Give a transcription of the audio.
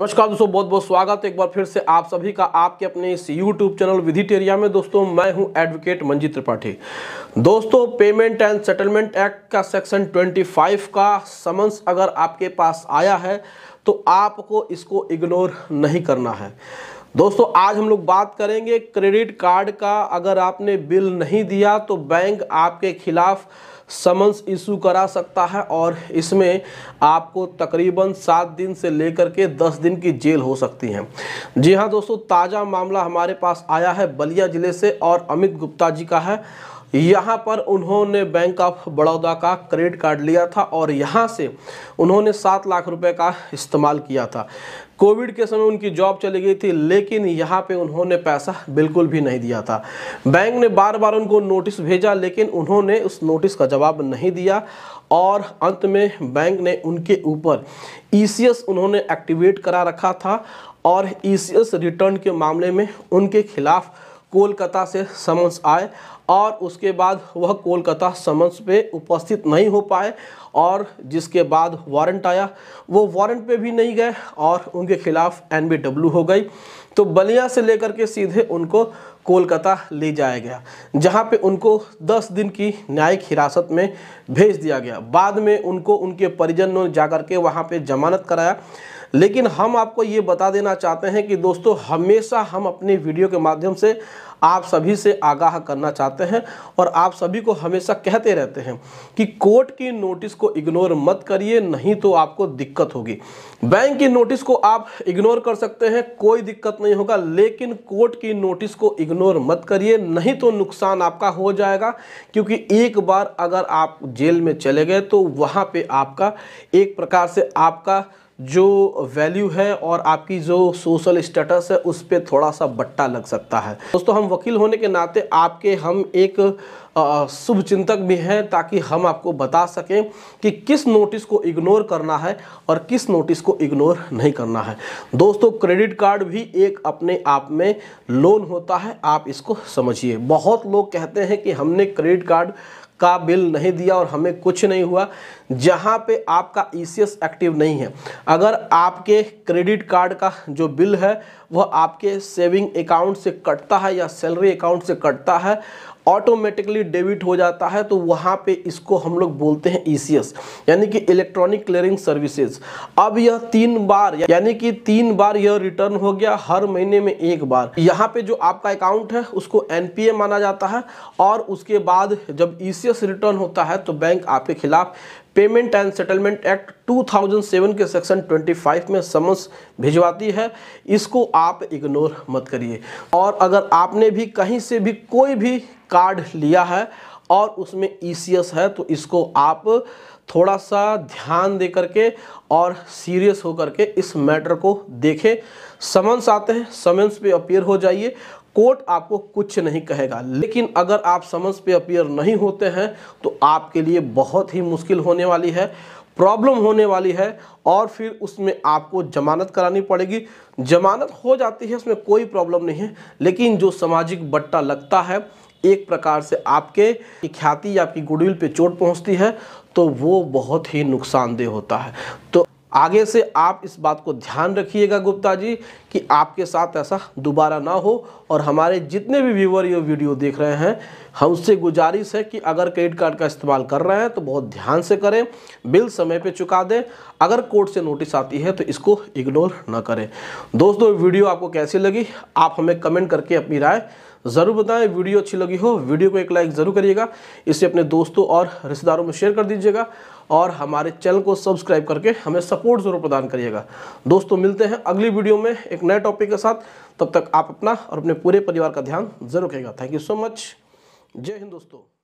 नमस्कार दोस्तों बहुत बहुत स्वागत है एक बार फिर से आप सभी का आपके अपने इस YouTube चैनल विधि टेरिया में दोस्तों मैं हूं एडवोकेट मंजीत त्रिपाठी दोस्तों पेमेंट एंड सेटलमेंट एक्ट का सेक्शन 25 का समन्स अगर आपके पास आया है तो आपको इसको इग्नोर नहीं करना है दोस्तों आज हम लोग बात करेंगे क्रेडिट कार्ड का अगर आपने बिल नहीं दिया तो बैंक आपके खिलाफ़ समन्स इशू करा सकता है और इसमें आपको तकरीबन सात दिन से लेकर के दस दिन की जेल हो सकती है जी हाँ दोस्तों ताज़ा मामला हमारे पास आया है बलिया ज़िले से और अमित गुप्ता जी का है यहाँ पर उन्होंने बैंक ऑफ बड़ौदा का क्रेडिट कार्ड लिया था और यहाँ से उन्होंने सात लाख रुपए का इस्तेमाल किया था कोविड के समय उनकी जॉब चली गई थी लेकिन यहाँ पे उन्होंने पैसा बिल्कुल भी नहीं दिया था बैंक ने बार बार उनको नोटिस भेजा लेकिन उन्होंने उस नोटिस का जवाब नहीं दिया और अंत में बैंक ने उनके ऊपर ई e उन्होंने एक्टिवेट करा रखा था और ई e रिटर्न के मामले में उनके खिलाफ़ कोलकाता से समन्स आए और उसके बाद वह कोलकाता समन्स पे उपस्थित नहीं हो पाए और जिसके बाद वारंट आया वो वारंट पे भी नहीं गए और उनके खिलाफ एनबीडब्ल्यू हो गई तो बलिया से लेकर के सीधे उनको कोलकाता ले जाया गया जहां पे उनको 10 दिन की न्यायिक हिरासत में भेज दिया गया बाद में उनको उनके परिजनों ने जाकर के वहाँ पर जमानत कराया लेकिन हम आपको ये बता देना चाहते हैं कि दोस्तों हमेशा हम अपने वीडियो के माध्यम से आप सभी से आगाह करना चाहते हैं और आप सभी को हमेशा कहते रहते हैं कि कोर्ट की नोटिस को इग्नोर मत करिए नहीं तो आपको दिक्कत होगी बैंक की नोटिस को आप इग्नोर कर सकते हैं कोई दिक्कत नहीं होगा लेकिन कोर्ट की नोटिस को इग्नोर मत करिए नहीं तो नुकसान आपका हो जाएगा क्योंकि एक बार अगर आप जेल में चले गए तो वहाँ पर आपका एक प्रकार से आपका जो वैल्यू है और आपकी जो सोशल स्टेटस है उस पर थोड़ा सा बट्टा लग सकता है दोस्तों हम वकील होने के नाते आपके हम एक शुभ चिंतक भी हैं ताकि हम आपको बता सकें कि किस नोटिस को इग्नोर करना है और किस नोटिस को इग्नोर नहीं करना है दोस्तों क्रेडिट कार्ड भी एक अपने आप में लोन होता है आप इसको समझिए बहुत लोग कहते हैं कि हमने क्रेडिट कार्ड का बिल नहीं दिया और हमें कुछ नहीं हुआ जहां पे आपका ई e एक्टिव नहीं है अगर आपके क्रेडिट कार्ड का जो बिल है वह आपके सेविंग अकाउंट से कटता है या सैलरी अकाउंट से कटता है ऑटोमेटिकली डेबिट हो जाता है तो वहाँ पे इसको हम लोग बोलते हैं ई e यानी कि इलेक्ट्रॉनिक क्लियरिंग सर्विसेज अब यह तीन बार यानी कि तीन बार यह रिटर्न हो गया हर महीने में एक बार यहाँ पे जो आपका अकाउंट है उसको एन माना जाता है और उसके बाद जब ई e रिटर्न होता है तो बैंक आपके खिलाफ पेमेंट एंड सेटलमेंट एक्ट 2007 के सेक्शन 25 में समन्स भिजवाती है इसको आप इग्नोर मत करिए और अगर आपने भी कहीं से भी कोई भी कार्ड लिया है और उसमें ई है तो इसको आप थोड़ा सा ध्यान दे करके और सीरियस हो करके इस मैटर को देखें समन्स आते हैं समन्स पे अपीयर हो जाइए कोर्ट आपको कुछ नहीं कहेगा लेकिन अगर आप समन्स पे अपीयर नहीं होते हैं तो आपके लिए बहुत ही मुश्किल होने वाली है प्रॉब्लम होने वाली है और फिर उसमें आपको जमानत करानी पड़ेगी जमानत हो जाती है उसमें कोई प्रॉब्लम नहीं है लेकिन जो सामाजिक बट्टा लगता है एक प्रकार से आपके ख्याति या आपकी गुडविल पे चोट पहुंचती है तो वो बहुत ही नुकसानदेह होता है तो आगे से आप इस बात को ध्यान रखिएगा गुप्ता जी कि आपके साथ ऐसा दोबारा ना हो और हमारे जितने भी व्यूवर ये वीडियो देख रहे हैं हम उससे गुजारिश है कि अगर क्रेडिट कार्ड का इस्तेमाल कर रहे हैं तो बहुत ध्यान से करें बिल समय पे चुका दें अगर कोर्ट से नोटिस आती है तो इसको इग्नोर ना करें दोस्तों वीडियो आपको कैसी लगी आप हमें कमेंट करके अपनी राय ज़रूर बताएं वीडियो अच्छी लगी हो वीडियो को एक लाइक ज़रूर करिएगा इसे अपने दोस्तों और रिश्तेदारों में शेयर कर दीजिएगा और हमारे चैनल को सब्सक्राइब करके हमें सपोर्ट ज़रूर प्रदान करिएगा दोस्तों मिलते हैं अगली वीडियो में एक नए टॉपिक के साथ तब तक आप अपना और अपने पूरे परिवार का ध्यान जरूर रखिएगा थैंक यू सो मच जय हिंद दोस्तों